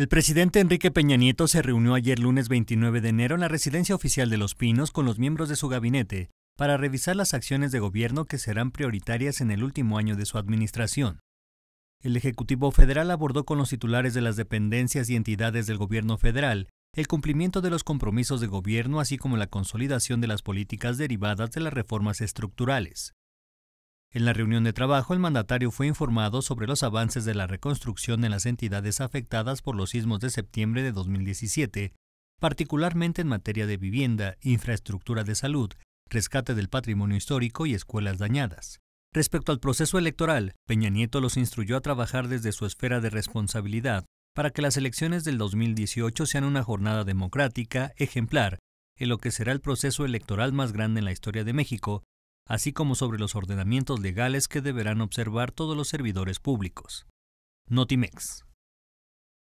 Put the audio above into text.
El presidente Enrique Peña Nieto se reunió ayer lunes 29 de enero en la residencia oficial de Los Pinos con los miembros de su gabinete para revisar las acciones de gobierno que serán prioritarias en el último año de su administración. El Ejecutivo Federal abordó con los titulares de las dependencias y entidades del gobierno federal el cumplimiento de los compromisos de gobierno así como la consolidación de las políticas derivadas de las reformas estructurales. En la reunión de trabajo, el mandatario fue informado sobre los avances de la reconstrucción en las entidades afectadas por los sismos de septiembre de 2017, particularmente en materia de vivienda, infraestructura de salud, rescate del patrimonio histórico y escuelas dañadas. Respecto al proceso electoral, Peña Nieto los instruyó a trabajar desde su esfera de responsabilidad para que las elecciones del 2018 sean una jornada democrática, ejemplar, en lo que será el proceso electoral más grande en la historia de México, así como sobre los ordenamientos legales que deberán observar todos los servidores públicos. Notimex.